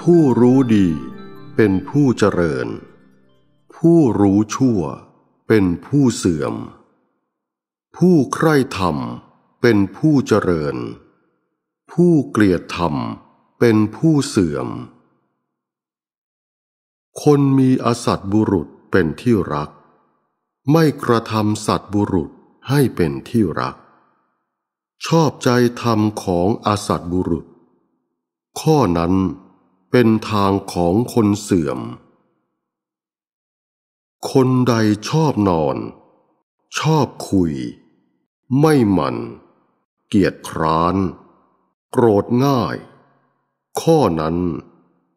ผู้รู้ดีเป็นผู้เจริญ ผู้รู้ชั่วเป็นผู้เสื่อม ผู้ใคร่ธรรมเป็นผู้เจริญ ผู้เกลียดธรรมเป็นผู้เสื่อม คนมีอสัตบุรุษเป็นที่รัก ไม่กระทำสัตบุรุษให้เป็นที่รัก ชอบใจธรรมของอสัตบุรุษ ข้อนั้นเป็นทางของคนเสื่อม คนใดชอบนอน ชอบคุย ไม่หมัน เกียจคร้าน โกรธง่าย ข้อนั้น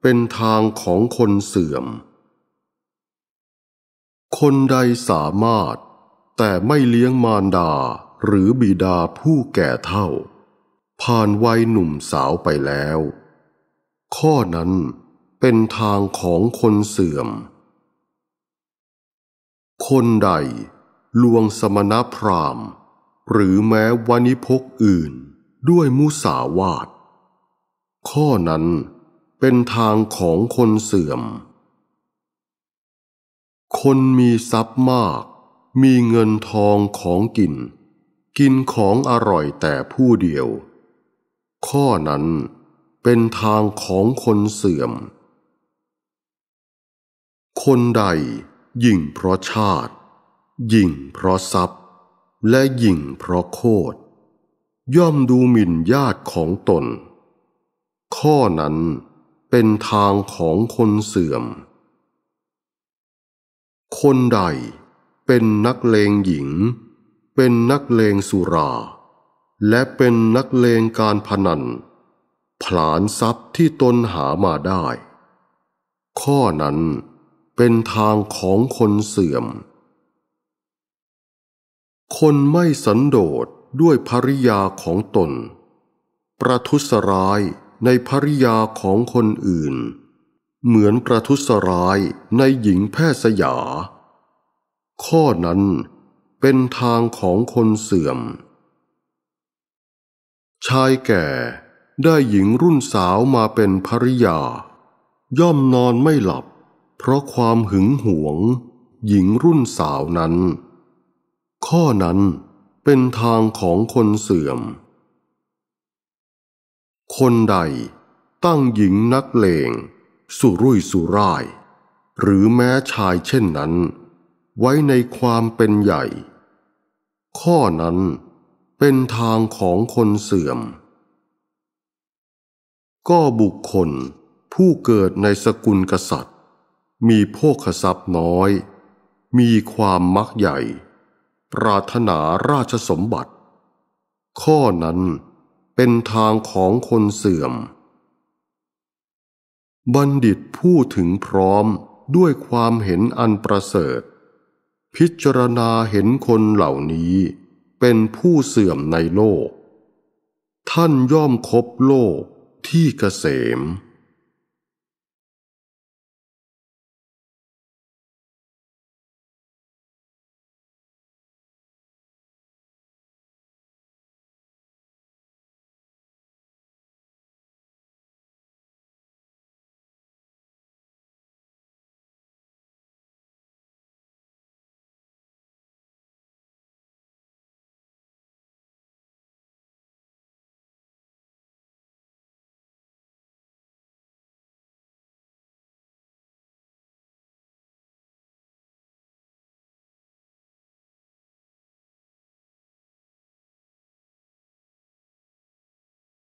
เป็นทางของคนเสื่อม คนใดสามารถแต่ไม่เลี้ยงมารดาหรือบิดาผู้แก่เท่า ผ่านวัยหนุ่มสาวไปแล้วข้อนั้นเป็นทางของคนเสื่อม คนใดลวงสมณพราหมณ์ หรือแม้วันิพกอื่นด้วยมุสาวาทข้อนั้นเป็นทางของคนเสื่อม คนมีทรัพย์มาก มีเงินทองของกินกินของอร่อยแต่ผู้เดียว ข้อนั้นเป็นทางของคนเสื่อม คนใดยิ่งเพราะชาติยิ่งเพราะทรัพย์และยิ่งเพราะโคตรย่อมดูหมิ่นญาติของตน ข้อนั้นเป็นทางของคนเสื่อม คนใดเป็นนักเลงหญิง เป็นนักเลงสุรา และเป็นนักเลงการพนันผลานทรัพย์ที่ตนหามาได้ ข้อนั้นเป็นทางของคนเสื่อม คนไม่สันโดษด้วยภริยาของตน ประทุษร้ายในภริยาของคนอื่น เหมือนประทุษร้ายในหญิงแพทย์สยา ข้อนั้นเป็นทางของคนเสื่อม ชายแก่ได้หญิงรุ่นสาวมาเป็นภริยา ย่อมนอนไม่หลับ เพราะความหึงหวงหญิงรุ่นสาวนั้น ข้อนั้นเป็นทางของคนเสื่อม คนใดตั้งหญิงนักเลง สุรุ่ยสุร่าย หรือแม้ชายเช่นนั้น ไว้ในความเป็นใหญ่ ข้อนั้นเป็นทางของคนเสื่อมก็บุคคลผู้เกิดในสกุลกษัตริย์ มีโภคทรัพย์น้อย มีความมักใหญ่ปรารถนาราชสมบัติ ข้อนั้นเป็นทางของคนเสื่อม บัณฑิตผู้ถึงพร้อมด้วยความเห็นอันประเสริฐ พิจารณาเห็นคนเหล่านี้เป็นผู้เสื่อมในโลก ท่านย่อมคบโลกที่เกษม